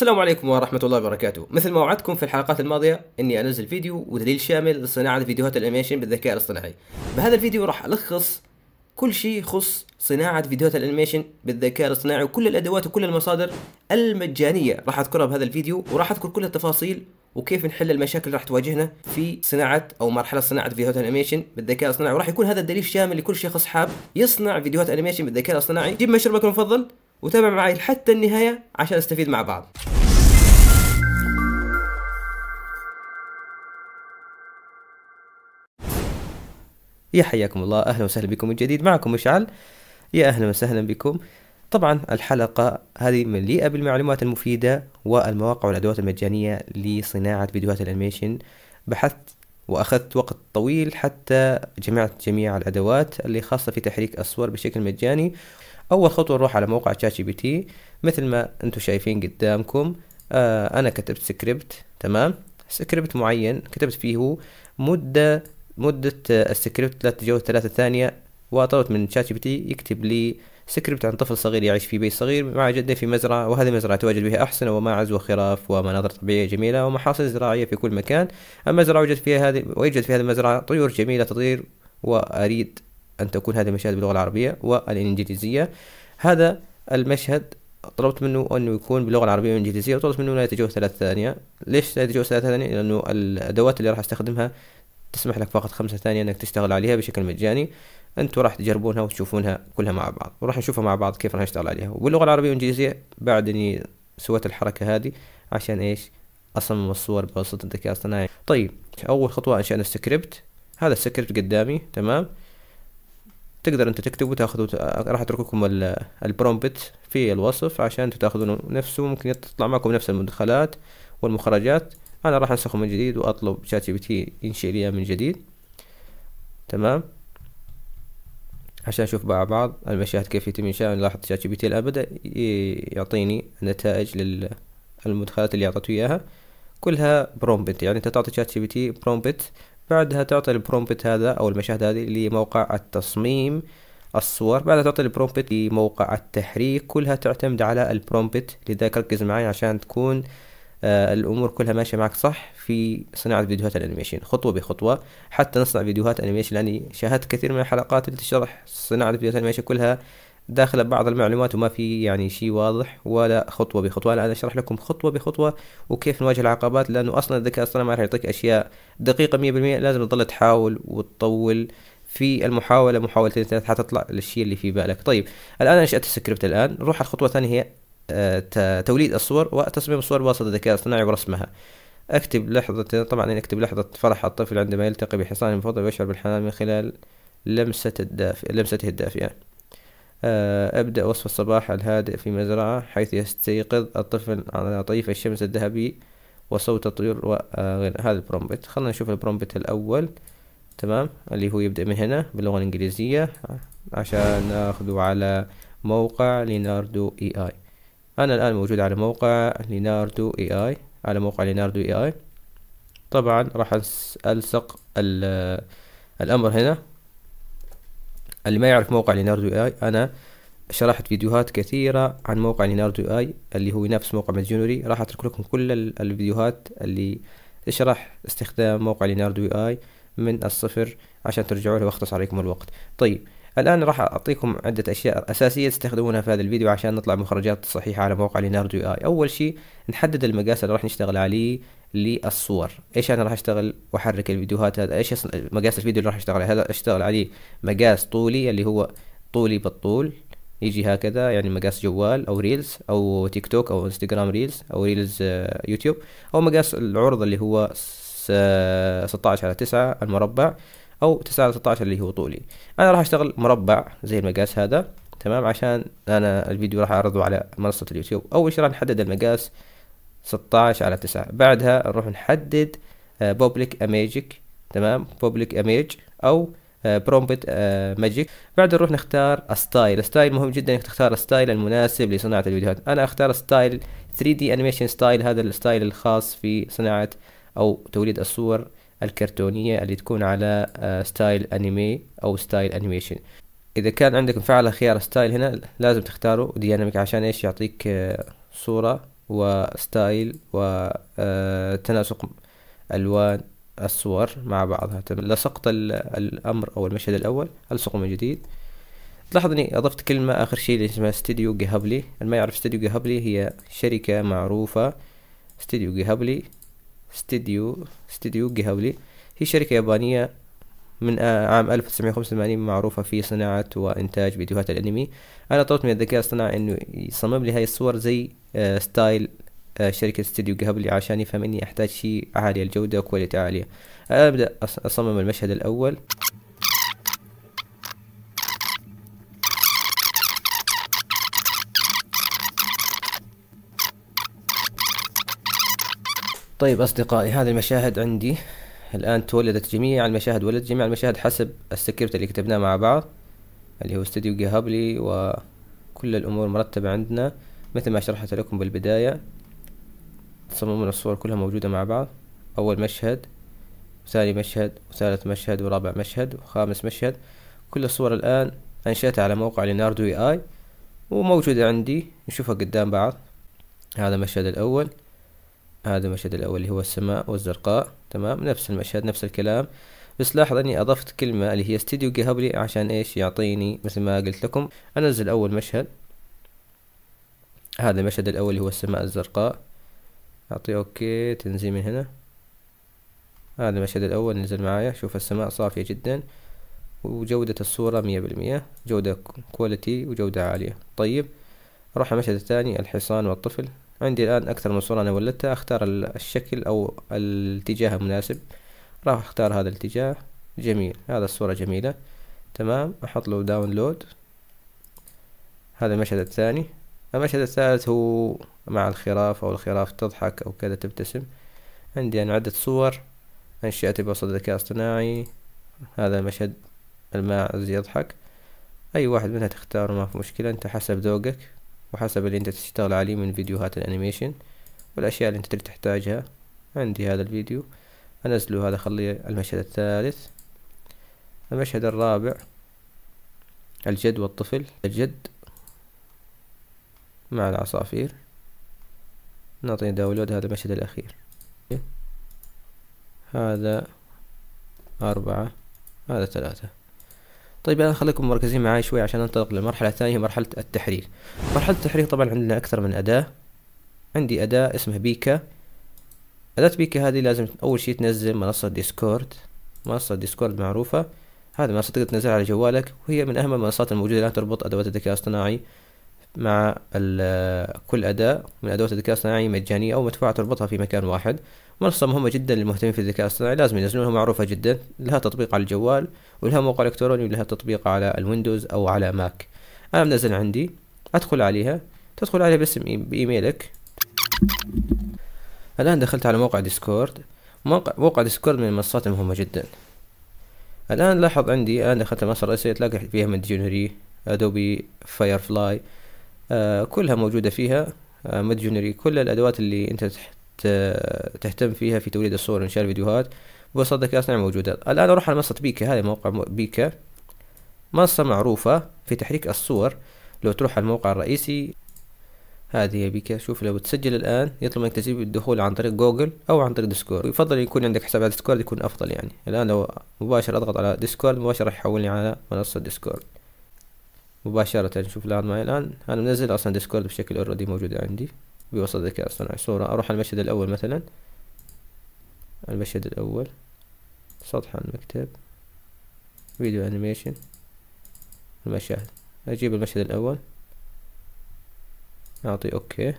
السلام عليكم ورحمة الله وبركاته مثل ما وعدتكم في الحلقات الماضية اني انزل فيديو ودليل شامل لصناعة فيديوهات الانيميشن بالذكاء الاصطناعي بهذا الفيديو راح الخص كل شيء يخص صناعة فيديوهات الانيميشن بالذكاء الاصطناعي وكل الادوات وكل المصادر المجانية راح اذكرها بهذا الفيديو وراح اذكر كل التفاصيل وكيف نحل المشاكل اللي راح تواجهنا في صناعه او مرحله صناعه فيديوهات الانيميشن بالذكاء الاصطناعي وراح يكون هذا الدليل شامل لكل شخص حاب يصنع فيديوهات انيميشن بالذكاء الاصطناعي جيب مشروبك المفضل وتابع معي حتى النهاية عشان نستفيد مع بعض يا حياكم الله اهلا وسهلا بكم من جديد معكم مشعل يا اهلا وسهلا بكم طبعا الحلقة هذه مليئة بالمعلومات المفيدة والمواقع والأدوات المجانية لصناعة فيديوهات الأنيميشن بحثت وأخذت وقت طويل حتى جمعت جميع الأدوات اللي خاصة في تحريك الصور بشكل مجاني اول خطوه نروح على موقع شات جي بي تي مثل ما انتم شايفين قدامكم آه، انا كتبت سكريبت تمام سكريبت معين كتبت فيه مده مده السكريبت آه، لا تتجاوز ثلاثة ثانيه وطلبت من شات جي بي تي يكتب لي سكريبت عن طفل صغير يعيش في بيت صغير مع جده في مزرعة وهذه المزرعة تواجد بها أحسن وماعز وخراف ومناظر طبيعية جميلة ومحاصيل زراعية في كل مكان المزرعة وجد فيها هذه ويوجد في هذه المزرعة طيور جميلة تطير وأريد أن تكون هذه المشاهد باللغة العربية والإنجليزية هذا المشهد طلبت منه أنه يكون باللغة العربية والإنجليزية وطلبت منه لا يتجاوز ثلاث ثانية ليش لا يتجاوز ثلاث ثانية لأنه الأدوات اللي راح أستخدمها تسمح لك فقط خمسة ثانية أنك تشتغل عليها بشكل مجاني أنتوا راح تجربونها وتشوفونها كلها مع بعض وراح نشوفها مع بعض كيف راح نشتغل عليها وباللغة العربية والإنجليزية بعد إني سويت الحركة هذه عشان إيش أصمم الصور بواسطة الذكاء الاصطناعي طيب أول خطوة أنشأنا السكريبت هذا السكريبت قدامي تمام تقدر انت تكتب وتاخذوا راح اترك لكم البرومبت في الوصف عشان انتوا تاخذونه نفسه ممكن تطلع معكم نفس المدخلات والمخرجات انا راح انسخه من جديد واطلب شات جي بي تي ينشئ لي من جديد تمام عشان نشوف مع بعض المشاهد كيف يتم انشاء نلاحظ شات جي بي تي الان بدا يعطيني نتائج للمدخلات اللي اعطيته اياها كلها برومبت يعني انت تعطي شات جي بي تي برومبت بعدها تعطي البرومبت هذا او المشاهد هذه لموقع التصميم الصور بعدها تعطي البرومبت لموقع التحريك كلها تعتمد على البرومبت لذلك ركز معي عشان تكون آه، الامور كلها ماشيه معك صح في صناعه فيديوهات الانيميشن خطوه بخطوه حتى نصنع فيديوهات انيميشن لاني شاهدت كثير من الحلقات اللي تشرح صناعه فيديوهات الانيميشن كلها داخله بعض المعلومات وما في يعني شيء واضح ولا خطوه بخطوه انا اشرح لكم خطوه بخطوه وكيف نواجه العقبات لانه اصلا الذكاء الاصطناعي ما راح يعطيك اشياء دقيقه 100% لازم تظل تحاول وتطول في المحاولة محاولتين ثلاث حتطلع للشيء اللي في بالك طيب الآن أنشأت السكريبت الآن نروح على الخطوة الثانية هي آه، توليد الصور وتصميم الصور بواسطة الذكاء الاصطناعي ورسمها اكتب لحظة طبعا أكتب لحظة فرح الطفل عندما يلتقي بحصانه المفضل ويشعر بالحنان من خلال لمسة الدافئة لمسته الدافئة آه، أبدأ وصف الصباح الهادئ في مزرعة حيث يستيقظ الطفل على طيف الشمس الذهبي وصوت الطيور وغيره آه، هذا البرومبت خلنا نشوف البرومبت الأول تمام اللي هو يبدأ من هنا باللغة الإنجليزية عشان ناخذه على موقع ليناردو اي اي أنا الآن موجود على موقع ليناردو اي اي على موقع ليناردو اي اي طبعا راح ألصق الأمر هنا اللي ما يعرف موقع ليناردو اي انا شرحت فيديوهات كثيرة عن موقع ليناردو اي اللي هو نفس موقع مدجونري راح اترك لكم كل الفيديوهات اللي تشرح استخدام موقع ليناردو اي من الصفر عشان ترجعوا له واختصر عليكم الوقت طيب الآن راح أعطيكم عدة أشياء أساسية تستخدمونها في هذا الفيديو عشان نطلع بمخرجات صحيحة على موقع ليناردو اي أول شيء نحدد المقاس اللي راح نشتغل عليه للصور ايش انا راح اشتغل واحرك الفيديوهات هذا ايش مقاس الفيديو اللي راح اشتغل عليه هذا اشتغل عليه مقاس طولي اللي هو طولي بالطول يجي هكذا يعني مقاس جوال او ريلز او تيك توك او انستغرام ريلز او ريلز آه، يوتيوب او مقاس العرض اللي هو 16 على 9 المربع او 9 على 16 اللي هو طولي انا راح اشتغل مربع زي المقاس هذا تمام عشان انا الفيديو راح اعرضه على منصة اليوتيوب اول شيء راح نحدد المقاس 16 على 9 بعدها نروح نحدد بوبليك آه، اميجك تمام بوبليك اميج او برومبت آه، ماجيك آه، بعد نروح نختار ستايل ستايل مهم جدا انك تختار ستايل المناسب لصناعه الفيديوهات انا اختار ستايل 3 دي انيميشن ستايل هذا الستايل الخاص في صناعه او توليد الصور الكرتونيه اللي تكون على ستايل انيمي او ستايل انيميشن اذا كان عندك مفعل خيار ستايل هنا لازم تختاره ديناميك عشان ايش يعطيك صوره وستايل وتناسق ألوان الصور مع بعضها لصقت الأمر أو المشهد الأول ألصقه من جديد تلاحظ اني اضفت كلمة اخر شيء اللي اسمها استديو جهابلي اللي ما يعرف استديو جهابلي هي شركة معروفة استديو جهابلي استديو استديو جهابلي هي شركة يابانية من آه، عام 1985 معروفة في صناعة وإنتاج فيديوهات الأنمي أنا طلبت من الذكاء الصناعي إنه يصمم لي هاي الصور زي آه، ستايل آه، شركة استديو قبلي عشان يفهم إني أحتاج شيء عالي الجودة وكواليتي عالية أبدأ أصمم المشهد الأول طيب أصدقائي هذه المشاهد عندي الآن تولدت جميع المشاهد ولدت جميع المشاهد حسب السكريبت اللي كتبناه مع بعض اللي هو استوديو جهابلي وكل الأمور مرتبة عندنا مثل ما شرحت لكم بالبداية تصممنا الصور كلها موجودة مع بعض أول مشهد وثاني مشهد وثالث مشهد ورابع مشهد وخامس مشهد كل الصور الآن أنشأتها على موقع ليناردو اي وموجودة عندي نشوفها قدام بعض هذا المشهد الأول هذا المشهد الأول اللي هو السماء والزرقاء تمام نفس المشهد نفس الكلام بس لاحظ اني اضفت كلمة اللي هي استديو جهبلي عشان ايش يعطيني مثل ما قلت لكم انزل اول مشهد هذا المشهد الاول اللي هو السماء الزرقاء اعطي اوكي تنزيل من هنا هذا المشهد الاول نزل معايا شوف السماء صافية جدا وجودة الصورة مية بالمية جودة كواليتي وجودة عالية طيب نروح المشهد الثاني الحصان والطفل عندي الآن أكثر من صورة أنا ولدتها أختار الشكل أو الاتجاه المناسب راح أختار هذا الاتجاه جميل هذا الصورة جميلة تمام أحط له داونلود هذا المشهد الثاني المشهد الثالث هو مع الخراف أو الخراف تضحك أو كذا تبتسم عندي أنا عدة صور أنشأت بوسط الذكاء الاصطناعي هذا مشهد الماعز يضحك أي واحد منها تختاره ما في مشكلة أنت حسب ذوقك وحسب اللي انت تشتغل عليه من فيديوهات الانيميشن والاشياء اللي انت تحتاجها عندي هذا الفيديو انزله هذا خليه المشهد الثالث المشهد الرابع الجد والطفل الجد مع العصافير نعطي داونلود هذا المشهد الأخير هذا أربعة هذا ثلاثة طيب انا خليكم مركزين معاي شوي عشان ننطلق للمرحله الثانيه مرحلة التحرير مرحلة التحرير طبعا عندنا اكثر من اداة عندي اداة اسمها بيكا اداة بيكا هذه لازم اول شي تنزل منصة ديسكورد منصة ديسكورد معروفة هذه منصة تقدر تنزلها على جوالك وهي من اهم المنصات الموجودة الان تربط ادوات الذكاء الاصطناعي مع كل أداة من أدوات الذكاء الصناعي مجانية أو مدفوعة تربطها في مكان واحد منصة مهمة جدا للمهتمين في الذكاء الصناعي لازم ينزلونها معروفة جدا لها تطبيق على الجوال ولها موقع إلكتروني ولها تطبيق على الويندوز أو على ماك أنا منزل عندي أدخل عليها تدخل عليها باسم بإيميلك الآن دخلت على موقع ديسكورد موقع, موقع ديسكورد من المنصات المهمة جدا الآن لاحظ عندي الآن دخلت المنصة الرئيسية تلاقي فيها مدجنري أدوبي فايرفلاي آه، كلها موجودة فيها آه، مدجنري كل الأدوات اللي أنت تهتم فيها في توليد الصور وإنشاء الفيديوهات بوسط ذكاء اصطناعي موجودة الآن أروح على منصة بيكا هذا موقع بيكا منصة معروفة في تحريك الصور لو تروح على الموقع الرئيسي هذه هي بيكا شوف لو تسجل الآن يطلب منك تسجيل الدخول عن طريق جوجل أو عن طريق ديسكورد ويفضل يكون عندك حساب على ديسكورد يكون أفضل يعني الآن لو مباشر أضغط على ديسكورد مباشر راح يحولني على منصة ديسكورد مباشرة شوف الآن معي الآن أنا منزل أصلا ديسكورد بشكل اوريدي موجود عندي بوسط الذكاء الاصطناعي صورة أروح على المشهد الأول مثلا المشهد الأول سطح المكتب فيديو أنيميشن المشاهد أجيب المشهد الأول أعطي أوكي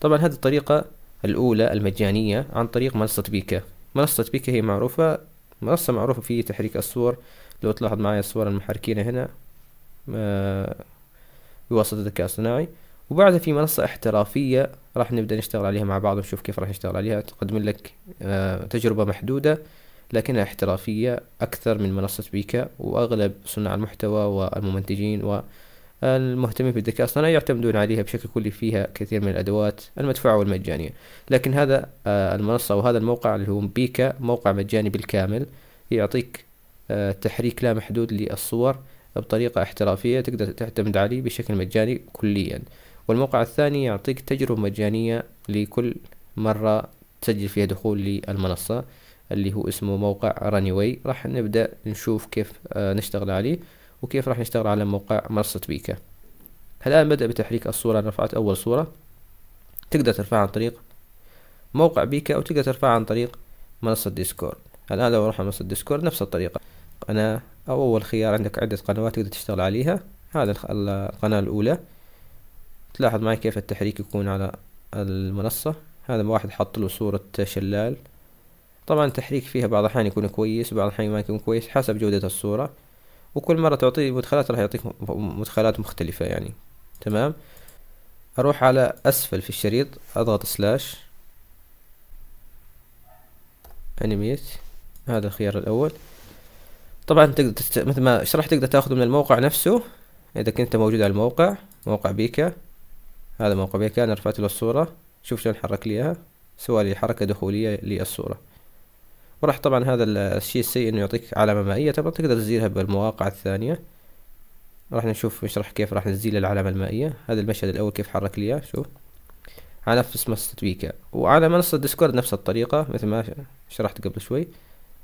طبعا هذه الطريقة الأولى المجانية عن طريق منصة بيكا منصة بيكا هي معروفة منصة معروفة في تحريك الصور لو تلاحظ معي الصور المحركينة هنا آه، بواسطة الذكاء الصناعي وبعدها في منصة احترافية راح نبدأ نشتغل عليها مع بعض ونشوف كيف راح نشتغل عليها تقدم لك آه، تجربة محدودة لكنها احترافية أكثر من منصة بيكا وأغلب صناع المحتوى والممنتجين والمهتمين بالذكاء الصناعي يعتمدون عليها بشكل كلي فيها كثير من الأدوات المدفوعة والمجانية لكن هذا آه، المنصة وهذا الموقع اللي هو بيكا موقع مجاني بالكامل يعطيك تحريك لا محدود للصور بطريقة احترافية تقدر تعتمد عليه بشكل مجاني كليا والموقع الثاني يعطيك تجربة مجانية لكل مرة تسجل فيها دخول للمنصة اللي هو اسمه موقع رانيوي راح نبدأ نشوف كيف آه، نشتغل عليه وكيف راح نشتغل على موقع منصة بيكا الآن بدأ بتحريك الصورة رفعت أول صورة تقدر ترفعها عن طريق موقع بيكا أو تقدر ترفعها عن طريق منصة ديسكورد الآن لو رحنا منصة ديسكورد نفس الطريقة قناة أو أول خيار عندك عدة قنوات تقدر تشتغل عليها هذا القناة الأولى تلاحظ معي كيف التحريك يكون على المنصة هذا واحد حط له صورة شلال طبعا التحريك فيها بعض الأحيان يكون كويس بعض الأحيان ما يكون كويس حسب جودة الصورة وكل مرة تعطيه مدخلات راح يعطيك مدخلات مختلفة يعني تمام أروح على أسفل في الشريط أضغط سلاش أنيميت هذا الخيار الأول طبعا تقدر تست... مثل ما شرحت تقدر تاخذه من الموقع نفسه اذا كنت موجود على الموقع موقع بيكا هذا موقع بيكا انا رفعت له الصورة شوف شلون حرك لي اياها سوى لي حركة دخولية للصورة وراح طبعا هذا الشيء السيء انه يعطيك علامة مائية طبعا تقدر تزيلها بالمواقع الثانية راح نشوف نشرح كيف راح نزيل العلامة المائية هذا المشهد الاول كيف حرك لي اياه شوف على نفس منصة بيكا وعلى منصة ديسكورد نفس الطريقة مثل ما شرحت قبل شوي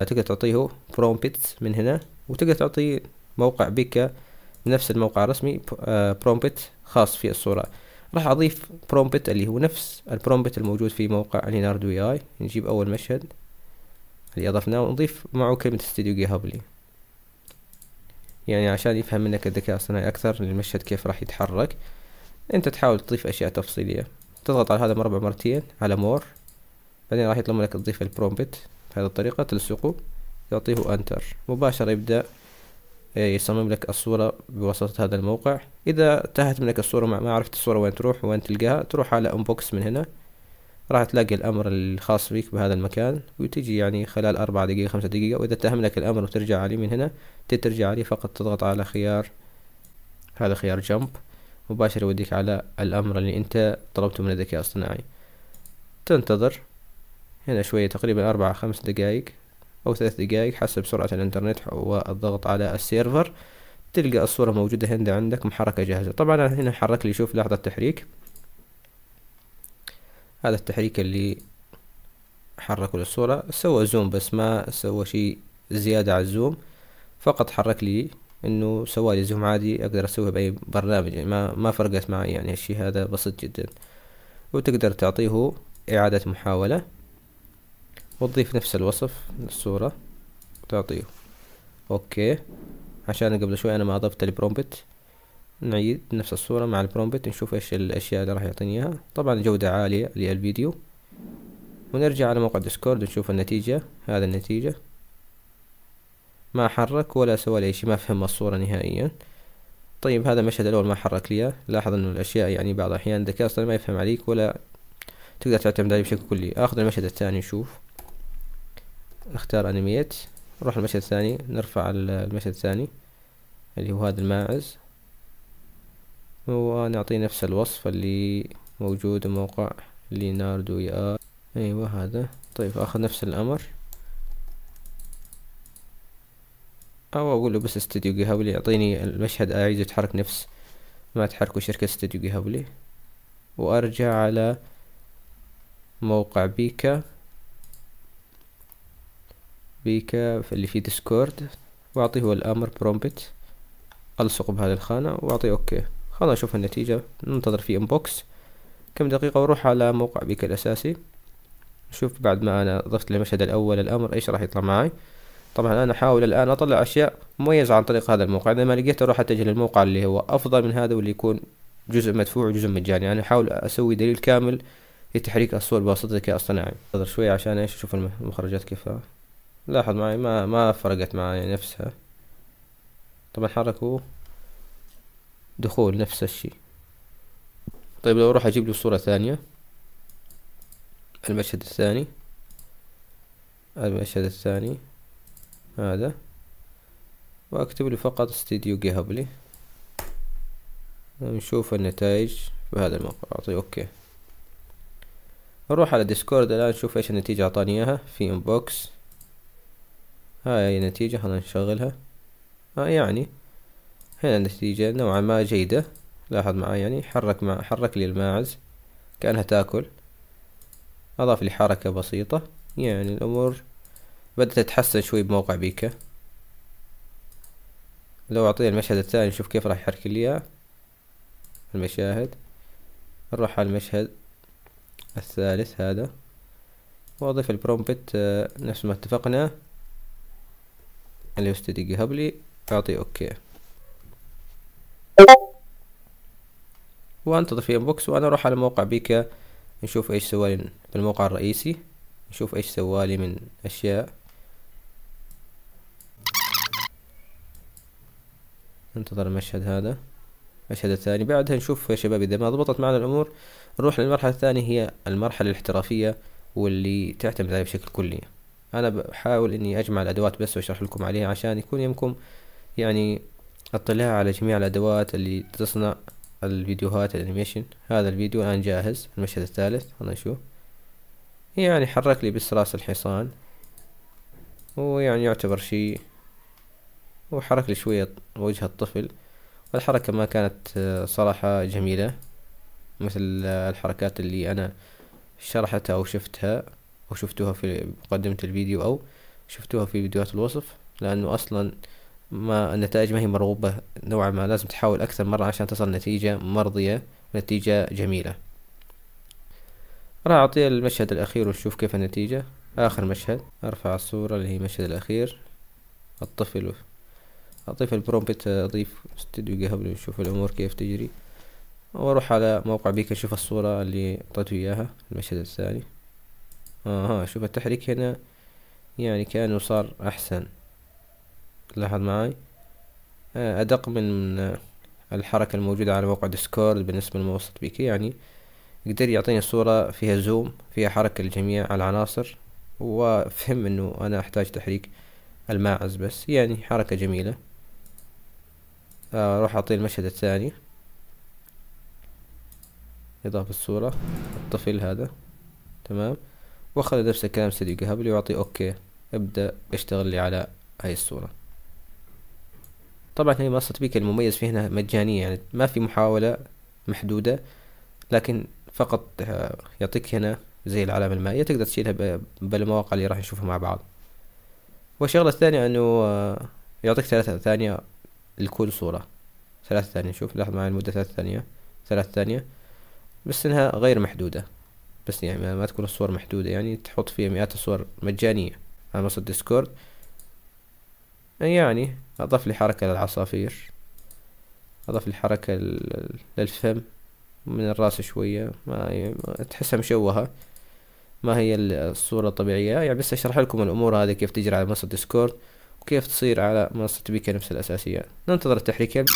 تقدر تعطيه فروم بيتس من هنا وتقدر تعطيه موقع بيكا نفس الموقع الرسمي برومبت آه، خاص في الصورة راح أضيف برومبت اللي هو نفس البرومبت الموجود في موقع لينارد وي آي نجيب أول مشهد اللي أضفناه ونضيف معه كلمة استوديو هابلي يعني عشان يفهم منك الذكاء الصناعي أكثر المشهد كيف راح يتحرك أنت تحاول تضيف أشياء تفصيلية تضغط على هذا مربع مرتين على مور بعدين راح يطلب منك تضيف البرومبت بهذه الطريقة تلصقه تعطيه أنتر مباشرة يبدأ آه، يصمم لك الصورة بواسطة هذا الموقع إذا انتهت منك الصورة ما عرفت الصورة وين تروح وين تلقاها تروح على أنبوكس من هنا راح تلاقي الأمر الخاص بك بهذا المكان وتجي يعني خلال أربع دقيقة خمسة دقيقة وإذا تهم لك الأمر وترجع عليه من هنا تترجع عليه فقط تضغط على خيار هذا خيار جمب مباشرة يوديك على الأمر اللي أنت طلبته من الذكاء الاصطناعي تنتظر هنا شوية تقريبا أربعة خمس دقايق أو ثلاث دقايق حسب سرعة الإنترنت والضغط على السيرفر تلقى الصورة موجودة هنا عندك محركة جاهزة طبعا أنا هنا حرك لي شوف لحظة التحريك هذا التحريك اللي حركوا للصورة سوى زوم بس ما سوى شيء زيادة على الزوم فقط حرك لي انه سوى لي زوم عادي اقدر اسويه باي برنامج يعني ما ما فرقت معي يعني هالشي هذا بسيط جدا وتقدر تعطيه اعادة محاولة وتضيف نفس الوصف للصورة وتعطيه اوكي عشان قبل شوي انا ما اضفت البرومبت نعيد نفس الصورة مع البرومبت نشوف ايش الاشياء اللي راح يعطيني اياها طبعا جودة عالية للفيديو ونرجع على موقع ديسكورد نشوف النتيجة هذا النتيجة ما حرك ولا سوى لي شيء ما فهم الصورة نهائيا طيب هذا المشهد الأول ما حرك لي لاحظ أنه الأشياء يعني بعض الأحيان الذكاء ما يفهم عليك ولا تقدر تعتمد عليه بشكل كلي آخذ المشهد الثاني نشوف نختار انيميت نروح المشهد الثاني نرفع المشهد الثاني اللي هو هذا الماعز ونعطيه نفس الوصف اللي موجود موقع ليناردو يا ار ايوه هذا طيب اخذ نفس الامر او اقول له بس استوديو جهابلي يعطيني المشهد اعيد يتحرك نفس ما تحركه شركة استوديو جهابلي وارجع على موقع بيكا بيكا اللي في ديسكورد واعطيه هو الامر برومبت الصقه بهذه الخانه واعطيه اوكي خلنا نشوف النتيجه ننتظر في انبوكس كم دقيقه واروح على موقع بيكا الاساسي نشوف بعد ما انا ضفت المشهد الاول الامر ايش راح يطلع معي طبعا انا احاول الان اطلع اشياء مميزه عن طريق هذا الموقع اذا ما لقيت اروح اتجه للموقع اللي هو افضل من هذا واللي يكون جزء مدفوع وجزء مجاني يعني احاول اسوي دليل كامل لتحريك الصور بواسطة الذكاء الاصطناعي انتظر شوي عشان ايش اشوف المخرجات كيف لاحظ معي ما ما فرقت معي نفسها طبعا حركوا دخول نفس الشي طيب لو اروح اجيب له صورة ثانية المشهد الثاني المشهد الثاني هذا واكتب له فقط استديو جيهابلي نشوف النتائج في هذا الموقع اعطيه اوكي نروح على ديسكورد الان نشوف ايش النتيجة اعطاني اياها في انبوكس هاي النتيجة خلنا نشغلها ها يعني هنا النتيجة نوعا ما جيدة لاحظ معي يعني حرك مع حرك لي الماعز كأنها تاكل أضاف لي حركة بسيطة يعني الأمور بدأت تتحسن شوي بموقع بيكا لو أعطيه المشهد الثاني نشوف كيف راح يحرك لي إياه المشاهد نروح على المشهد الثالث هذا وأضيف البرومبت آه، نفس ما اتفقنا اليست دي جهب لي اعطي اوكي وانتظر في انبوكس وانا اروح على موقع بيكا نشوف ايش سوالي بالموقع الرئيسي نشوف ايش سوالي من اشياء ننتظر المشهد هذا المشهد الثاني بعدها نشوف يا شباب اذا ما ضبطت معنا الامور نروح للمرحله الثانيه هي المرحله الاحترافيه واللي تعتمد عليها بشكل كلي انا بحاول اني اجمع الادوات بس واشرح لكم عليها عشان يكون يمكن يعني اطلاع على جميع الادوات اللي تصنع الفيديوهات الانيميشن هذا الفيديو الان جاهز المشهد الثالث خلنا نشوف يعني حرك لي بس راس الحصان ويعني يعتبر شيء وحرك لي شوية وجه الطفل والحركة ما كانت آه، صراحة جميلة مثل آه، الحركات اللي أنا شرحتها أو شفتها او شفتوها في مقدمة الفيديو او شفتوها في فيديوهات الوصف لانه اصلا ما النتائج ما هي مرغوبة نوعا ما لازم تحاول اكثر مرة عشان تصل نتيجة مرضية ونتيجة جميلة راح اعطيه المشهد الاخير ونشوف كيف النتيجة اخر مشهد ارفع الصورة اللي هي المشهد الاخير الطفل اضيف البرومبت اضيف استوديو قبل ونشوف الامور كيف تجري واروح على موقع بيك اشوف الصورة اللي اعطيته اياها المشهد الثاني آه شوف التحريك هنا يعني كأنه صار أحسن لاحظ معي آه أدق من الحركة الموجودة على موقع ديسكورد بالنسبة لمنصة بيكي يعني يقدر يعطيني صورة فيها زوم فيها حركة لجميع العناصر وفهم انه انا احتاج تحريك الماعز بس يعني حركة جميلة آه، اروح اعطيه المشهد الثاني اضافة الصورة الطفل هذا تمام واخذ نفس الكلام استديو جهاب ويعطي اوكي ابدأ اشتغل لي على هاي الصورة طبعا هي منصة بيك المميز فيها هنا مجانية يعني ما في محاولة محدودة لكن فقط آه، يعطيك هنا زي العلامة المائية تقدر تشيلها بالمواقع اللي راح نشوفها مع بعض والشغلة الثانية انه آه، يعطيك ثلاثة ثانية لكل صورة ثلاثة ثانية شوف لاحظ معي المدة ثلاثة ثانية ثلاثة ثانية بس انها غير محدودة بس يعني ما تكون الصور محدودة يعني تحط فيها مئات الصور مجانية على منصة ديسكورد يعني أضف لي حركة للعصافير أضف لي حركة للفم من الراس شوية ما تحسها مشوهة ما هي الصورة الطبيعية يعني بس أشرح لكم الأمور هذه كيف تجري على منصة ديسكورد وكيف تصير على منصة بيكا نفس الأساسية ننتظر التحريكات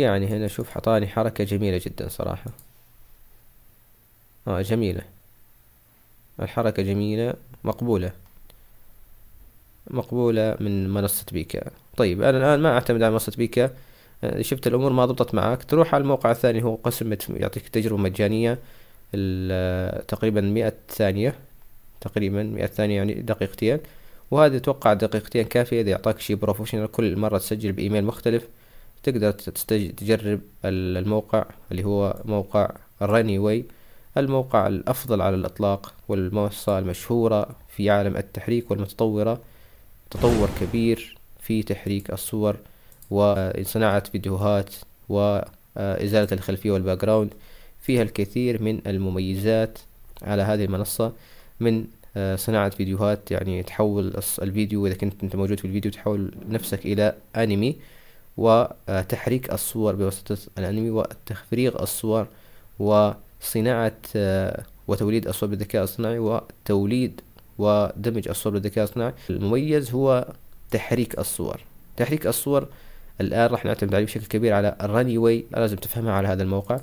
يعني هنا شوف حطاني حركة جميلة جدا صراحة اه جميلة الحركة جميلة مقبولة مقبولة من منصة بيكا طيب أنا الآن ما أعتمد على منصة بيكا آه، شفت الأمور ما ضبطت معك تروح على الموقع الثاني هو قسم يعطيك تجربة مجانية آه، تقريبا مئة ثانية تقريبا مئة ثانية يعني دقيقتين وهذا أتوقع دقيقتين كافية إذا يعطاك شيء بروفيشنال كل مرة تسجل بإيميل مختلف تقدر تجرب الموقع اللي هو موقع رانيوي الموقع الأفضل على الإطلاق والمنصة المشهورة في عالم التحريك والمتطورة تطور كبير في تحريك الصور وصناعة فيديوهات وإزالة آه، الخلفية جراوند فيها الكثير من المميزات على هذه المنصة من آه، صناعة فيديوهات يعني تحول الفيديو إذا كنت أنت موجود في الفيديو تحول نفسك إلى أنمي وتحريك الصور بواسطة الأنمي وتفريغ الصور وصناعة آه، وتوليد الصور بالذكاء الاصطناعي وتوليد ودمج الصور بالذكاء الاصطناعي المميز هو تحريك الصور تحريك الصور الآن راح نعتمد عليه بشكل كبير على الراني واي لازم تفهمها على هذا الموقع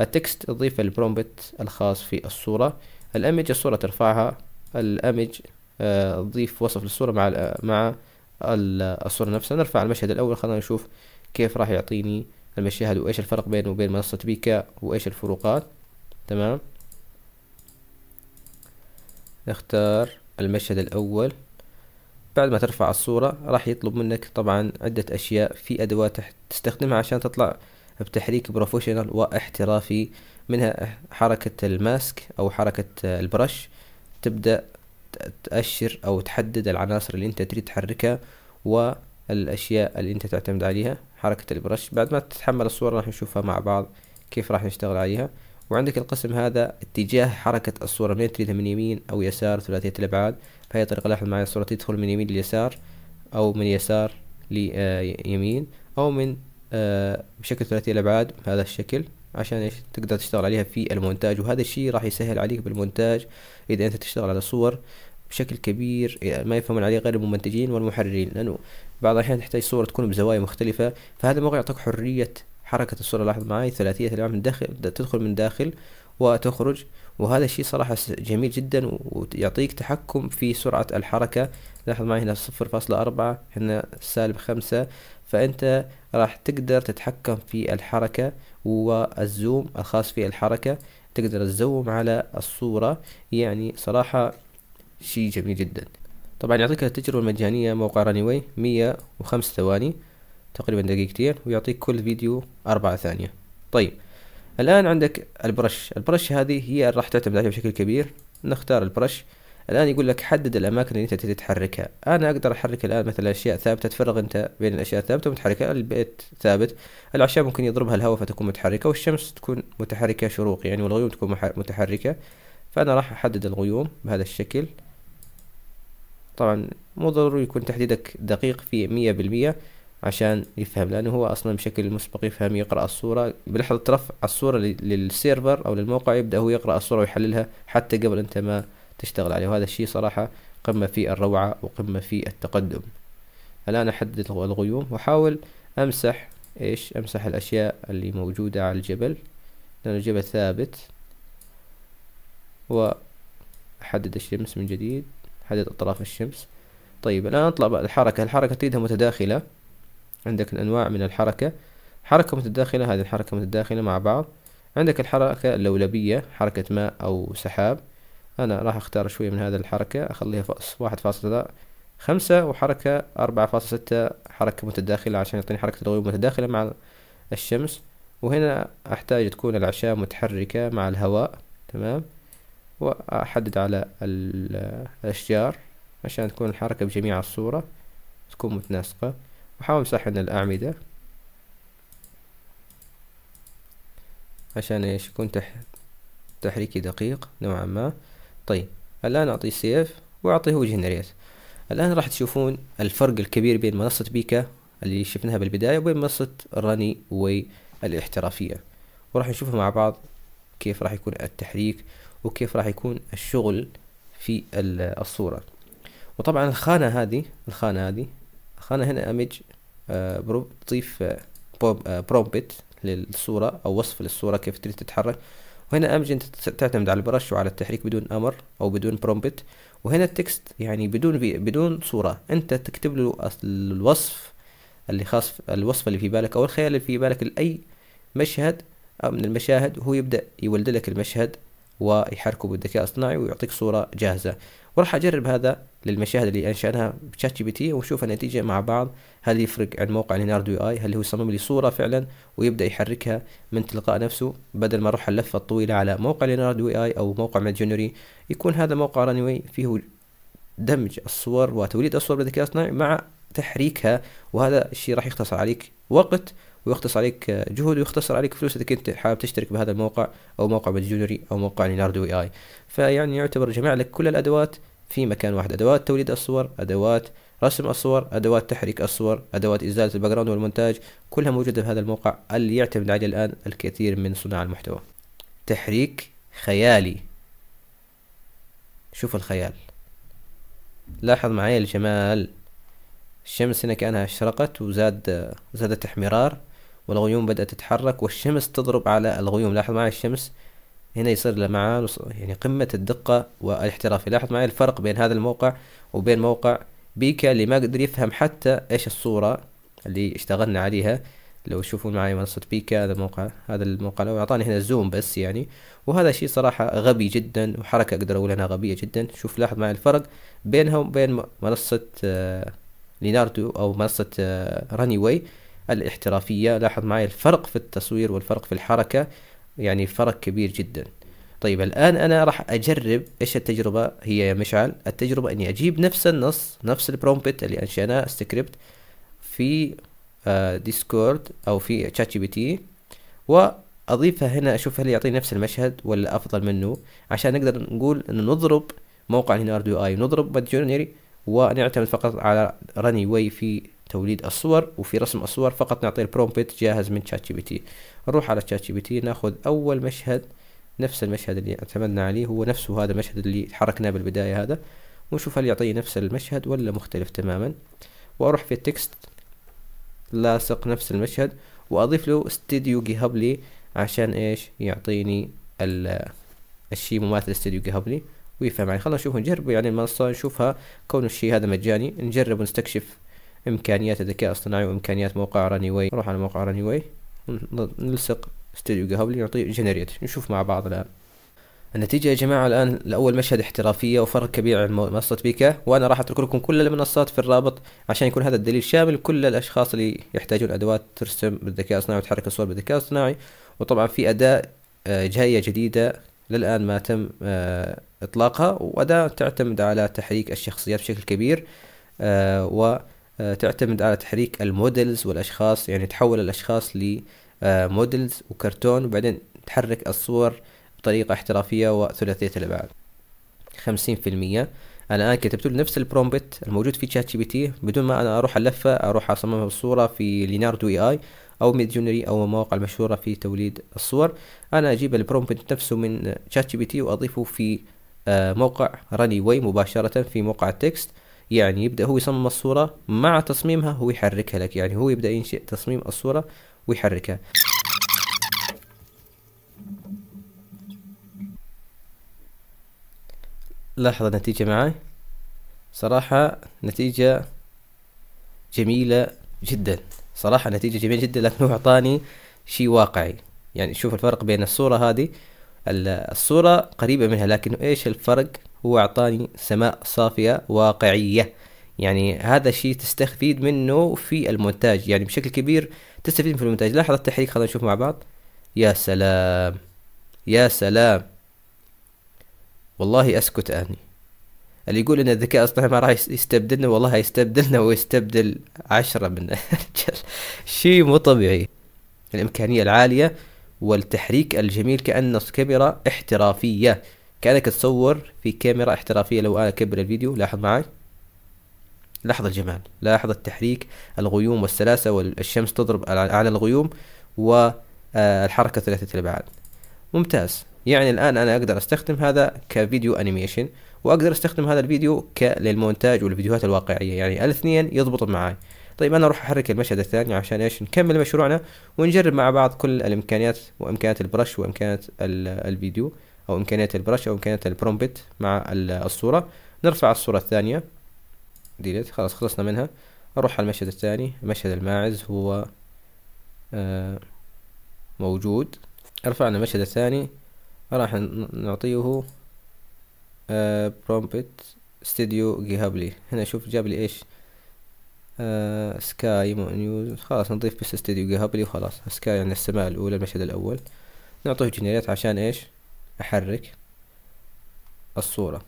التكست تضيف البرومبت الخاص في الصورة الأمج الصورة ترفعها الأمج آه، تضيف وصف للصورة مع مع الصورة نفسها نرفع المشهد الأول خلينا نشوف كيف راح يعطيني المشاهد وإيش الفرق بينه وبين منصة بيكا وإيش الفروقات تمام نختار المشهد الأول بعد ما ترفع الصورة راح يطلب منك طبعا عدة أشياء في أدوات تستخدمها عشان تطلع بتحريك بروفيشنال واحترافي منها حركة الماسك أو حركة البرش تبدأ تأشر أو تحدد العناصر اللي أنت تريد تحركها والأشياء اللي أنت تعتمد عليها حركة البرش بعد ما تتحمل الصورة راح نشوفها مع بعض كيف راح نشتغل عليها وعندك القسم هذا اتجاه حركة الصورة من تريدها من يمين أو يسار ثلاثية الأبعاد فهي طريقة لاحظ معي الصورة تدخل من يمين لليسار أو من يسار ليمين آه، أو من آه، بشكل ثلاثية الأبعاد بهذا الشكل عشان ايش تقدر تشتغل عليها في المونتاج وهذا الشيء راح يسهل عليك بالمونتاج اذا انت تشتغل على صور بشكل كبير إيه، ما يفهمون عليه غير المنتجين والمحررين لأنه بعض الأحيان تحتاج صورة تكون بزوايا مختلفة فهذا الموقع يعطيك حرية حركة الصورة لاحظ معي ثلاثية الالوان من داخل تدخل من داخل وتخرج وهذا الشيء صراحة جميل جدا ويعطيك تحكم في سرعة الحركة لاحظ معي هنا صفر فاصلة أربعة هنا سالب خمسة فأنت راح تقدر تتحكم في الحركة والزوم الخاص في الحركة تقدر تزوم على الصورة يعني صراحة شيء جميل جدا طبعا يعطيك التجربة المجانية موقع رانيوي مية وخمس ثواني تقريبا دقيقتين ويعطيك كل فيديو أربعة ثانية طيب الآن عندك البرش البرش هذه هي راح تعتمد عليها بشكل كبير نختار البرش الآن يقول لك حدد الأماكن اللي أنت تتحركها أنا أقدر أحرك الآن مثلا أشياء ثابتة تفرغ أنت بين الأشياء الثابتة ومتحركة البيت ثابت الأعشاب ممكن يضربها الهواء فتكون متحركة والشمس تكون متحركة شروق يعني والغيوم تكون متحركة فأنا راح أحدد الغيوم بهذا الشكل طبعا مو ضروري يكون تحديدك دقيق في مية بالمية عشان يفهم لأنه هو أصلا بشكل مسبق يفهم يقرأ الصورة بلحظة رفع الصورة للسيرفر أو للموقع يبدأ هو يقرأ الصورة ويحللها حتى قبل أنت ما تشتغل عليه وهذا الشيء صراحة قمة في الروعة وقمة في التقدم الآن أحدد الغيوم وأحاول أمسح إيش أمسح الأشياء اللي موجودة على الجبل لأن الجبل ثابت وأحدد الشمس من جديد حدد أطراف الشمس طيب الآن نطلع الحركة الحركة تريدها متداخلة عندك الأنواع من الحركة حركة متداخلة هذه الحركة متداخلة مع بعض عندك الحركة اللولبية حركة ماء أو سحاب أنا راح أختار شوية من هذا الحركة أخليها فاص واحد فاصلة خمسة وحركة أربعة فاصلة ستة حركة متداخلة عشان يعطيني حركة الغيوم متداخلة مع الشمس وهنا أحتاج تكون الأعشاب متحركة مع الهواء تمام وأحدد على الأشجار عشان تكون الحركة بجميع الصورة تكون متناسقة وأحاول هنا الأعمدة عشان ايش يكون تح... تحريكي دقيق نوعا ما طيب الآن أعطيه سيف وأعطيه نريت الآن راح تشوفون الفرق الكبير بين منصة بيكا اللي شفناها بالبداية وبين منصة راني واي الاحترافية وراح نشوفها مع بعض كيف راح يكون التحريك وكيف راح يكون الشغل في الصورة وطبعا الخانة هذه الخانة هذه الخانة هنا امج آه، تضيف آه، برومبت آه، للصورة او وصف للصورة كيف تريد تتحرك وهنا امج انت تعتمد على البرش وعلى التحريك بدون امر او بدون برومبت وهنا التكست يعني بدون بدون صورة انت تكتب له الوصف اللي خاص الوصف اللي في بالك او الخيال اللي في بالك لاي مشهد أو من المشاهد وهو يبدأ يولد لك المشهد ويحركه بالذكاء الاصطناعي ويعطيك صوره جاهزه وراح اجرب هذا للمشاهد اللي انشأناها بشات جي بي تي ونشوف النتيجه مع بعض هل يفرق عن موقع ليناردو اي هل هو يصمم لي صوره فعلا ويبدا يحركها من تلقاء نفسه بدل ما اروح اللفه الطويله على موقع ليناردو اي او موقع ميدجورني يكون هذا موقع رانوي فيه دمج الصور وتوليد الصور بالذكاء الاصطناعي مع تحريكها وهذا الشيء راح يختصر عليك وقت ويختصر عليك جهد ويختصر عليك فلوس اذا كنت حابب تشترك بهذا الموقع او موقع بالجولري او موقع ليناردو اي اي فيعني يعتبر جمع لك كل الادوات في مكان واحد ادوات توليد الصور ادوات رسم الصور ادوات تحريك الصور ادوات ازاله الباك جراوند والمونتاج كلها موجوده في هذا الموقع اللي يعتمد عليه الان الكثير من صناع المحتوى تحريك خيالي شوف الخيال لاحظ معي الجمال الشمس هنا كأنها اشرقت وزاد زادت احمرار والغيوم بدأت تتحرك والشمس تضرب على الغيوم لاحظ معي الشمس هنا يصير لمعان يعني قمة الدقة والاحترافية لاحظ معي الفرق بين هذا الموقع وبين موقع بيكا اللي ما قدر يفهم حتى ايش الصورة اللي اشتغلنا عليها لو تشوفون معي منصة بيكا هذا الموقع هذا الموقع لو اعطاني هنا زوم بس يعني وهذا شيء صراحة غبي جدا وحركة اقدر اقول انها غبية جدا شوف لاحظ معي الفرق بينها وبين منصة آه، ليناردو او منصة آه، راني واي الاحترافية لاحظ معي الفرق في التصوير والفرق في الحركة يعني فرق كبير جدا طيب الآن أنا راح أجرب إيش التجربة هي يا مشعل التجربة أني أجيب نفس النص نفس البرومبت اللي أنشأناه السكريبت في ديسكورد آه، أو في تشات جي بي تي وأضيفها هنا أشوف هل يعطيني نفس المشهد ولا أفضل منه عشان نقدر نقول أنه نضرب موقع ليناردو آي ونضرب مدجورنري ونعتمد فقط على رني واي في توليد الصور وفي رسم الصور فقط نعطي البرومبت جاهز من تشات جي بي تي نروح على تشات جي بي تي ناخذ اول مشهد نفس المشهد اللي اعتمدنا عليه هو نفسه هذا المشهد اللي حركناه بالبداية هذا ونشوف هل يعطيه نفس المشهد ولا مختلف تماما واروح في التكست لاصق نفس المشهد واضيف له استديو جي هابلي عشان ايش يعطيني الشيء مماثل استديو جي هابلي ويفهم يعني خلنا نشوف نجرب يعني المنصة نشوفها كون الشيء هذا مجاني نجرب ونستكشف إمكانيات الذكاء الاصطناعي وإمكانيات موقع راني واي نروح على موقع راني واي نلصق استوديو قهوة نعطيه جنريت نشوف مع بعض الآن النتيجة يا جماعة الآن لأول مشهد احترافية وفرق كبير عن منصة بيكا وأنا راح أترك لكم كل المنصات في الرابط عشان يكون هذا الدليل شامل كل الأشخاص اللي يحتاجون أدوات ترسم بالذكاء الاصطناعي وتحرك الصور بالذكاء الاصطناعي وطبعا في أداة آه، جاية جديدة للآن ما تم آه، إطلاقها وأداة تعتمد على تحريك الشخصيات بشكل كبير آه، وتعتمد آه، على تحريك المودلز والأشخاص يعني تحول الأشخاص لمودلز آه، وكرتون وبعدين تحرك الصور بطريقة احترافية وثلاثية الأبعاد خمسين في المية أنا الآن كتبت له نفس البرومبت الموجود في تشات جي بي تي بدون ما أنا أروح اللفة أروح أصممها بالصورة في ليناردو إي آي أو ميدجونري أو المواقع المشهورة في توليد الصور أنا أجيب البرومبت نفسه من تشات جي بي تي وأضيفه في آه، موقع راني واي مباشرة في موقع التكست يعني يبدأ هو يصمم الصورة مع تصميمها هو يحركها لك يعني هو يبدأ ينشئ تصميم الصورة ويحركها لاحظ النتيجة معي صراحة نتيجة جميلة جدا صراحة نتيجة جميلة جدا لكنه أعطاني شيء واقعي يعني شوف الفرق بين الصورة هذه الصورة قريبة منها لكن ايش الفرق هو اعطاني سماء صافية واقعية يعني هذا الشيء تستفيد منه في المونتاج يعني بشكل كبير تستفيد في المونتاج لاحظ التحريك خلينا نشوف مع بعض يا سلام يا سلام والله اسكت اني اللي يقول ان الذكاء الاصطناعي ما راح يستبدلنا والله هيستبدلنا ويستبدل عشرة من الرجال شيء مو طبيعي الامكانية العالية والتحريك الجميل كأن كاميرا احترافية كأنك تصور في كاميرا احترافية لو أنا أكبر الفيديو لاحظ معي لاحظ الجمال لاحظ التحريك الغيوم والسلاسة والشمس تضرب على الغيوم والحركة آه، ثلاثة الأبعاد ممتاز يعني الآن أنا أقدر أستخدم هذا كفيديو أنيميشن وأقدر أستخدم هذا الفيديو للمونتاج والفيديوهات الواقعية يعني الاثنين يضبط معي طيب انا اروح احرك المشهد الثاني عشان ايش نكمل مشروعنا ونجرب مع بعض كل الامكانيات وامكانيات البرش وامكانيات الفيديو او امكانيات البرش او امكانيات البرومبت مع الصورة نرفع الصورة الثانية ديليت خلاص خلصنا منها اروح على المشهد الثاني المشهد الماعز هو آه، موجود رفعنا المشهد الثاني راح نعطيه آه، برومبت ستوديو جيهابلي هنا شوف جاب لي ايش سكاي مو نيوز خلاص نضيف بس استديو جهابلي وخلاص سكاي يعني السماء الأولى المشهد الأول نعطيه جنريت عشان إيش أحرك الصورة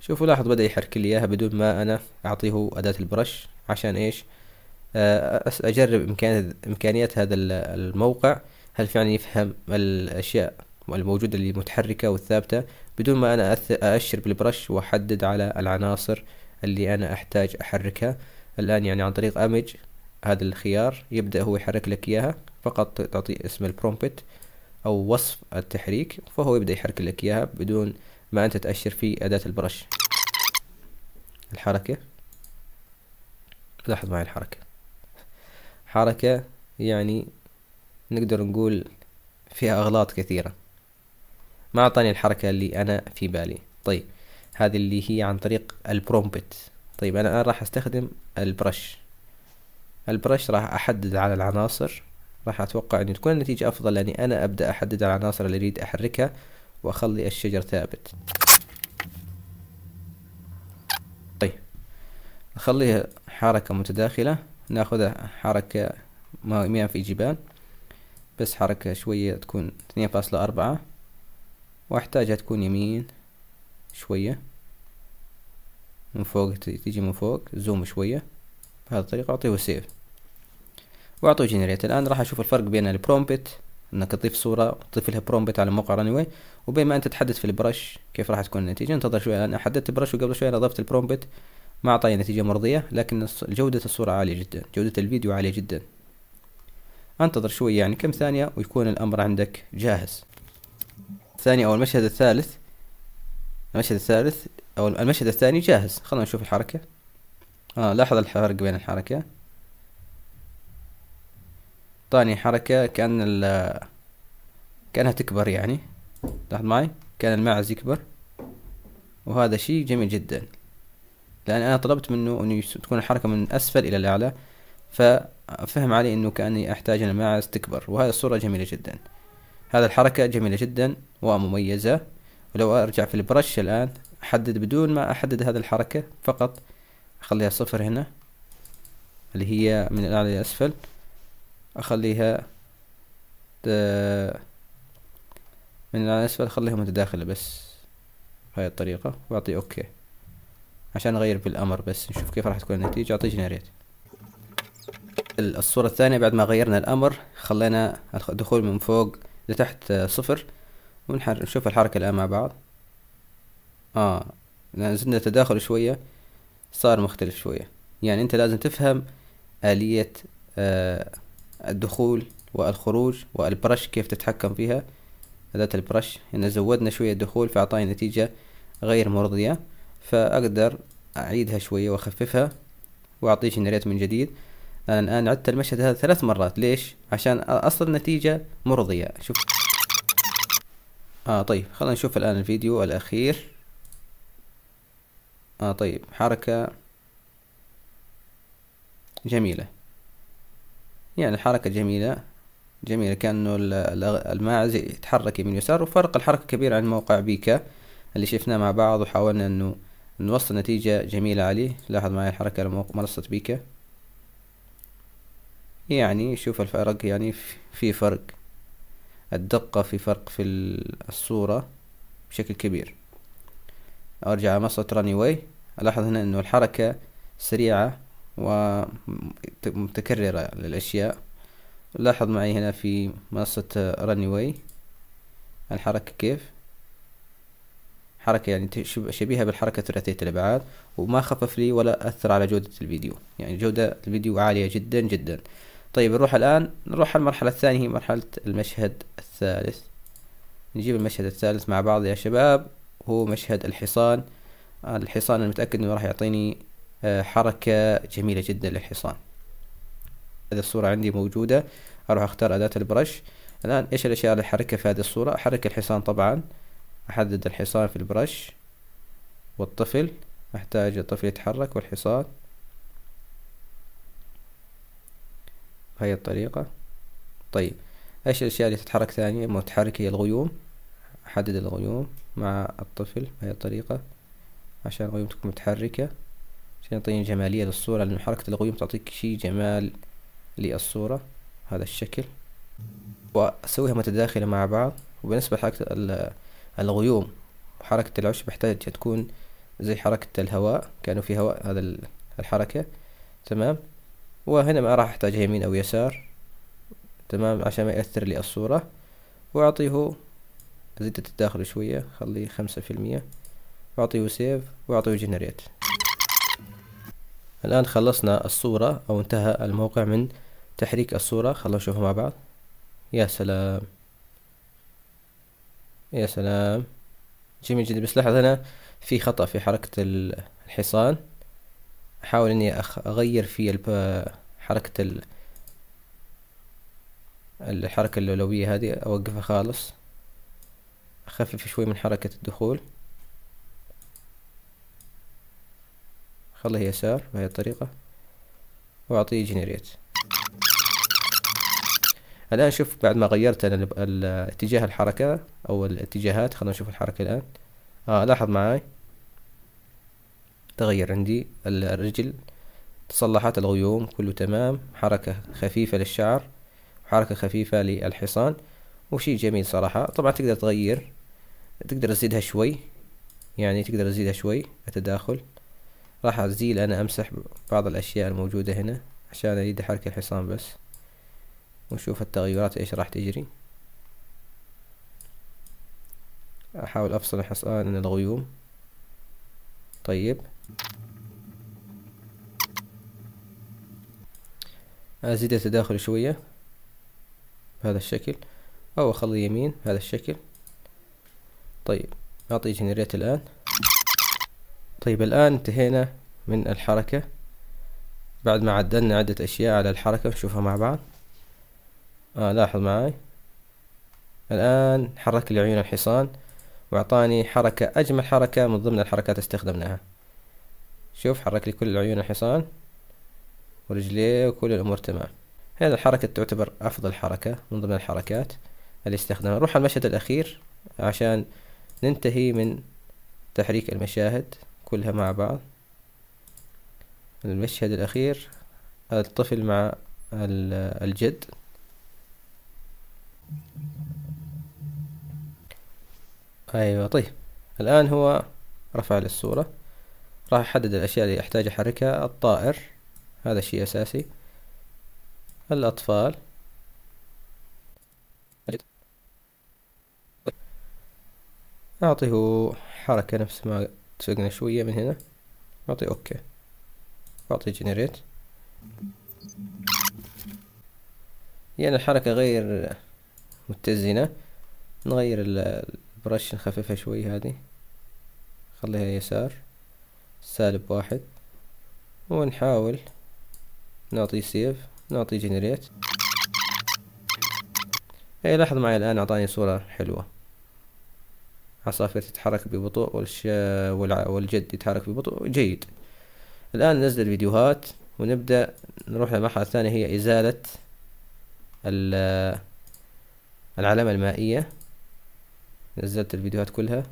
شوفوا لاحظ بدأ يحرك لي إياها بدون ما أنا أعطيه أداة البرش عشان إيش آه، أجرب إمكانية إمكانيات هذا الموقع هل فعلا يفهم الأشياء الموجودة اللي متحركة والثابتة بدون ما أنا أأشر بالبرش وأحدد على العناصر اللي أنا أحتاج أحركها الآن يعني عن طريق أمج هذا الخيار يبدأ هو يحرك لك إياها فقط تعطي اسم البرومبت أو وصف التحريك فهو يبدأ يحرك لك إياها بدون ما أنت تأشر في أداة البرش الحركة لاحظ معي الحركة حركة يعني نقدر نقول فيها أغلاط كثيرة ما أعطاني الحركة اللي أنا في بالي طيب هذه اللي هي عن طريق البرومبت طيب أنا الآن راح أستخدم البرش البرش راح أحدد على العناصر راح أتوقع أن تكون النتيجة أفضل لأني أنا أبدأ أحدد على العناصر اللي أريد أحركها وأخلي الشجر ثابت طيب نخليها حركة متداخلة ناخذها حركة ما في جبال بس حركة شوية تكون اثنين فاصلة أربعة واحتاجها تكون يمين شوية من فوق تيجي من فوق زوم شوية بهذه الطريقة أعطيه سيف وأعطيه جنريت الآن راح أشوف الفرق بين البرومبت انك تضيف صورة تضيف لها برومبت على موقع رانوي وبين ما انت تحدث في البرش كيف راح تكون النتيجة انتظر شوية انا حددت البرش وقبل شوية انا اضفت البرومبت ما اعطاني نتيجة مرضية لكن جودة الصورة عالية جدا جودة الفيديو عالية جدا انتظر شوية يعني كم ثانية ويكون الامر عندك جاهز الثاني او المشهد الثالث المشهد الثالث او المشهد الثاني جاهز خلونا نشوف الحركة اه لاحظ الفرق بين الحركة طاني حركة كأن ال كأنها تكبر يعني لاحظ معي كان الماعز يكبر وهذا شيء جميل جدا لأن أنا طلبت منه أن تكون الحركة من أسفل إلى الأعلى ففهم علي أنه كأني أحتاج أن الماعز تكبر وهذه الصورة جميلة جدا هذا الحركة جميلة جدا ومميزة ولو ارجع في البرش الان احدد بدون ما احدد هذه الحركة فقط اخليها صفر هنا اللي هي من الاعلى الى اسفل اخليها من الاعلى اسفل اخليها متداخلة بس بهاي الطريقة واعطي اوكي عشان اغير بالامر بس نشوف كيف راح تكون النتيجة اعطي جنريت الصورة الثانية بعد ما غيرنا الامر خلينا الدخول من فوق لتحت صفر ونحرك نشوف الحركة الآن مع بعض آه زدنا تداخل شوية صار مختلف شوية يعني أنت لازم تفهم آلية آه الدخول والخروج والبرش كيف تتحكم فيها أداة البرش هنا زودنا شوية دخول فأعطاني نتيجة غير مرضية فأقدر أعيدها شوية وأخففها وأعطيه جنريت من جديد أنا الآن عدت المشهد هذا ثلاث مرات ليش؟ عشان أصل النتيجة مرضية شوف آه طيب خلينا نشوف الآن الفيديو الأخير آه طيب حركة جميلة يعني الحركة جميلة جميلة كأنه الماعز يتحرك يمين يسار وفرق الحركة كبير عن موقع بيكا اللي شفناه مع بعض وحاولنا انه نوصل نتيجة جميلة عليه لاحظ معي الحركة على منصة بيكا يعني شوف الفرق يعني في فرق الدقة في فرق في الصورة بشكل كبير أرجع على مسطرة راني واي ألاحظ هنا أنه الحركة سريعة ومتكررة للأشياء لاحظ معي هنا في منصة راني واي الحركة كيف حركة يعني شبيهة بالحركة ثلاثية الأبعاد وما خفف لي ولا أثر على جودة الفيديو يعني جودة الفيديو عالية جدا جدا طيب نروح الآن نروح على المرحلة الثانية هي مرحلة المشهد الثالث نجيب المشهد الثالث مع بعض يا شباب هو مشهد الحصان الحصان أنا متأكد إنه راح يعطيني آه، حركة جميلة جدا للحصان هذه الصورة عندي موجودة أروح أختار أداة البرش الآن إيش الأشياء اللي أحركها في هذه الصورة أحرك الحصان طبعا أحدد الحصان في البرش والطفل أحتاج الطفل يتحرك والحصان بهاي الطريقة طيب ايش الاشياء اللي تتحرك ثانية متحركة هي الغيوم احدد الغيوم مع الطفل بهاي الطريقة عشان الغيوم تكون متحركة عشان يعطيني جمالية للصورة لأن حركة الغيوم تعطيك شي جمال للصورة هذا الشكل وأسويها متداخلة مع بعض وبالنسبة لحركة الغيوم وحركة العش بحتاج تكون زي حركة الهواء كأنه في هواء هذا الحركة تمام وهنا ما راح احتاج يمين او يسار تمام عشان ما يأثر لي الصورة واعطيه زدت الداخل شوية خليه خمسة في المية واعطيه سيف واعطيه جنريت الان خلصنا الصورة او انتهى الموقع من تحريك الصورة خلونا نشوفه مع بعض يا سلام يا سلام جميل جدا بس لاحظ هنا في خطأ في حركة الحصان احاول اني اغير في حركة ال الحركة اللولوية هذه أوقفها خالص أخفف شوي من حركة الدخول خليه يسار بهي الطريقة وأعطيه جنريت الآن شوف بعد ما غيرت أنا اتجاه الحركة أو الاتجاهات خلنا نشوف الحركة الآن آه لاحظ معاي تغير عندي الرجل تصلحت الغيوم كله تمام حركة خفيفة للشعر حركة خفيفة للحصان وشي جميل صراحة طبعا تقدر تغير تقدر تزيدها شوي يعني تقدر تزيدها شوي التداخل راح أزيل أنا أمسح بعض الأشياء الموجودة هنا عشان أريد أحرك الحصان بس ونشوف التغيرات إيش راح تجري أحاول أفصل الحصان من الغيوم طيب أزيد التداخل شوية بهذا الشكل أو أخليه يمين بهذا الشكل طيب أعطي جنريت الآن طيب الآن انتهينا من الحركة بعد ما عدلنا عدة أشياء على الحركة نشوفها مع بعض آه لاحظ معاي الآن حرك لي عيون الحصان وأعطاني حركة أجمل حركة من ضمن الحركات استخدمناها شوف حرك لي كل عيون الحصان ورجليه وكل الأمور تمام هذه الحركة تعتبر أفضل حركة من ضمن الحركات اللي استخدمها نروح على المشهد الأخير عشان ننتهي من تحريك المشاهد كلها مع بعض المشهد الأخير الطفل مع الجد أيوة طيب الآن هو رفع للصورة راح أحدد الأشياء اللي أحتاج أحركها الطائر هذا شيء أساسي الأطفال أعطيه حركة نفس ما تسقنا شوية من هنا أعطي أوكي أعطي جنريت يعني الحركة غير متزنة نغير البرش نخففها شوي هذه خليها يسار سالب واحد ونحاول نعطي سيف نعطي جنريت اي لاحظ معي الان اعطاني صورة حلوة عصافير تتحرك ببطء والش... والع... والجد يتحرك ببطء جيد الان ننزل الفيديوهات ونبدأ نروح للمرحلة الثانية هي ازالة العلامة المائية نزلت الفيديوهات كلها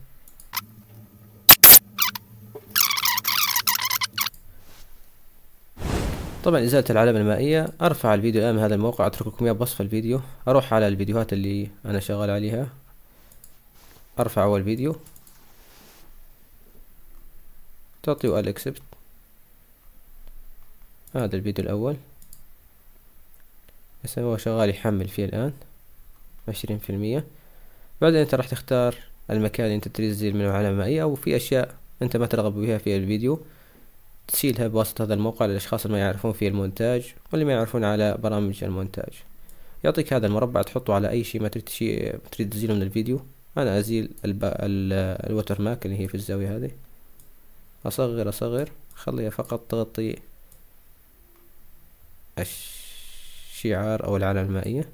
طبعا إزالة العلامة المائية أرفع الفيديو الآن من هذا الموقع أترك لكم إياه بوصف الفيديو أروح على الفيديوهات اللي أنا شغال عليها أرفع أول فيديو تعطي وقال اكسبت هذا الفيديو الأول بس هو شغال يحمل فيه الآن عشرين في المية بعدين أنت راح تختار المكان اللي أنت تريد تزيل منه علامة مائية أو في أشياء أنت ما ترغب بها في الفيديو تسيلها بواسطة هذا الموقع للأشخاص اللي ما يعرفون في المونتاج واللي ما يعرفون على برامج المونتاج يعطيك هذا المربع تحطه على أي شيء ما تريد شيء تريد تزيله من الفيديو أنا أزيل الب... ال... الوتر ماك اللي هي في الزاوية هذه أصغر أصغر خليها فقط تغطي الشعار أو العلامة المائية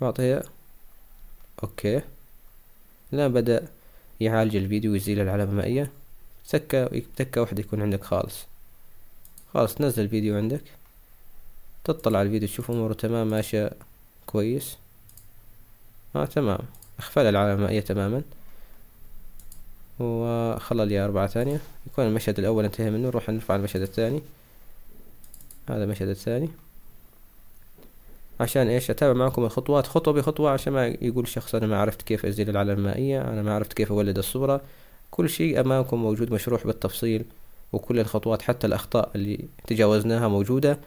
وأعطيها أوكي الآن بدأ يعالج الفيديو ويزيل العلامة المائية سكة تكة واحدة يكون عندك خالص خالص تنزل الفيديو عندك تطلع على الفيديو تشوف اموره تمام ماشية كويس ها آه تمام اخفال المائية تماما وخلى لي أربعة ثانية يكون المشهد الأول انتهى منه نروح نرفع المشهد الثاني هذا المشهد الثاني عشان ايش اتابع معكم الخطوات خطوة بخطوة عشان ما يقول شخص انا ما عرفت كيف ازيل العلامة المائية انا ما عرفت كيف اولد الصورة كل شيء أمامكم موجود مشروح بالتفصيل وكل الخطوات حتى الأخطاء اللي تجاوزناها موجودة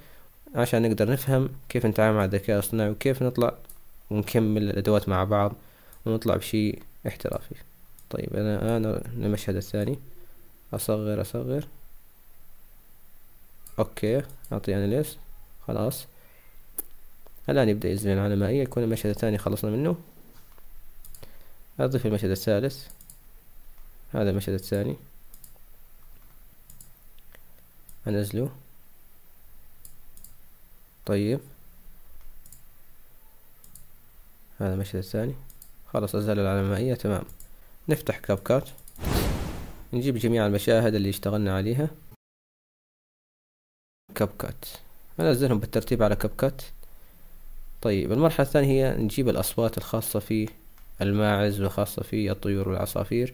عشان نقدر نفهم كيف نتعامل مع الذكاء الاصطناعي وكيف نطلع ونكمل الأدوات مع بعض ونطلع بشيء احترافي طيب أنا الآن المشهد الثاني أصغر أصغر أوكي أعطي أناليس خلاص الآن يبدأ يزن العلامة يكون المشهد الثاني خلصنا منه أضيف المشهد الثالث هذا المشهد الثاني انزله طيب هذا المشهد الثاني خلاص ازال العلامة المائية تمام نفتح كاب كات نجيب جميع المشاهد اللي اشتغلنا عليها كاب كات انزلهم بالترتيب على كاب كات طيب المرحلة الثانية هي نجيب الأصوات الخاصة في الماعز وخاصة في الطيور والعصافير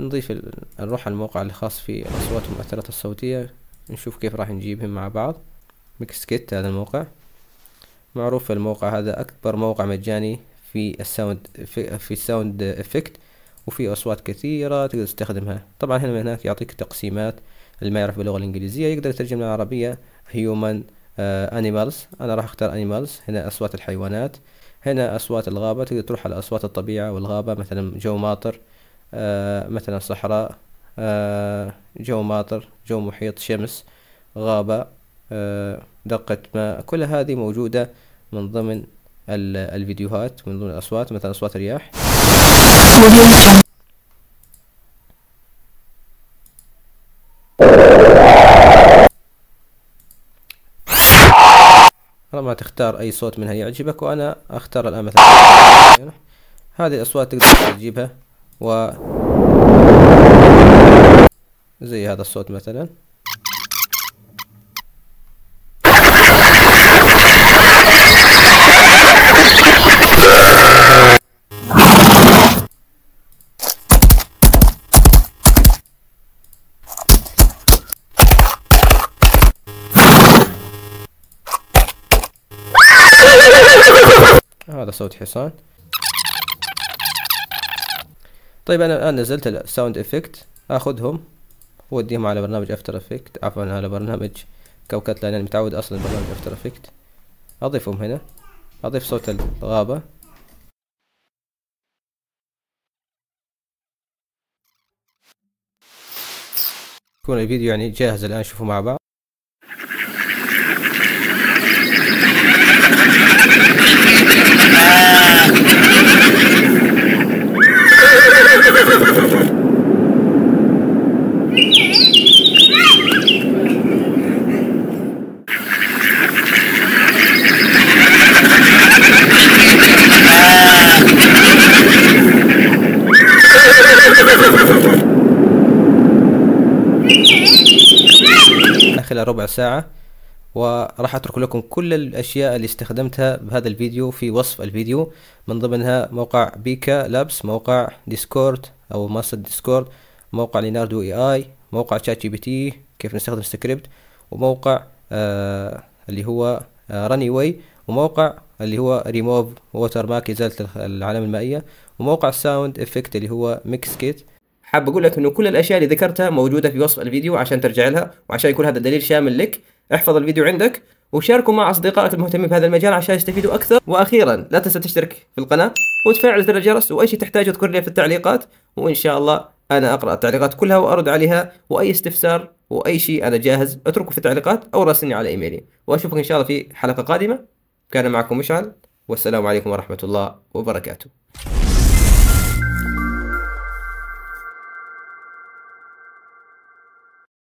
نضيف نروح على الموقع الخاص في الأصوات والمؤثرات الصوتية نشوف كيف راح نجيبهم مع بعض ميكس كيت هذا الموقع معروف الموقع هذا أكبر موقع مجاني في الساوند في, في الساوند افكت وفي أصوات كثيرة تقدر تستخدمها طبعا هنا من هناك يعطيك تقسيمات اللي ما يعرف باللغة الإنجليزية يقدر يترجم للعربية هيومن أنيمالز أنا راح أختار أنيمالز هنا أصوات الحيوانات هنا أصوات الغابة تقدر تروح على أصوات الطبيعة والغابة مثلا جو ماطر آه، مثلا صحراء آه، جو ماطر جو محيط شمس غابة آه، دقة ماء كل هذه موجودة من ضمن الفيديوهات من ضمن الأصوات مثلا أصوات الرياح طبعا تختار أي صوت منها يعجبك وأنا أختار الآن مثلا هذه الأصوات تقدر تجيبها و زي هذا الصوت مثلا هذا صوت حصان طيب انا الان نزلت الساوند افكت اخذهم وديهم على برنامج افتر افكت عفوا على برنامج كوكات لان انا متعود اصلا برنامج افتر افكت اضيفهم هنا اضيف صوت الغابة يكون الفيديو يعني جاهز الان شوفوا مع بعض إلى ربع ساعة وراح أترك لكم كل الأشياء اللي استخدمتها بهذا الفيديو في وصف الفيديو من ضمنها موقع بيكا لابس موقع ديسكورد أو ماستر ديسكورد موقع ليناردو اي اي موقع شات جي بي تي كيف نستخدم سكريبت وموقع آه اللي هو آه راني واي وموقع اللي هو ريموف ووتر ماك إزالة العلامة المائية وموقع ساوند افكت اللي هو ميكس كيت حاب اقول لك انه كل الاشياء اللي ذكرتها موجوده في وصف الفيديو عشان ترجع لها وعشان يكون هذا دليل شامل لك احفظ الفيديو عندك وشاركه مع اصدقائك المهتمين بهذا المجال عشان يستفيدوا اكثر واخيرا لا تنسى تشترك في القناه وتفعل زر الجرس واي شيء تحتاجه اذكر لي في التعليقات وان شاء الله انا اقرا التعليقات كلها وارد عليها واي استفسار واي شيء انا جاهز اتركه في التعليقات او راسلني على ايميلي واشوفك ان شاء الله في حلقه قادمه كان معكم مشعل والسلام عليكم ورحمه الله وبركاته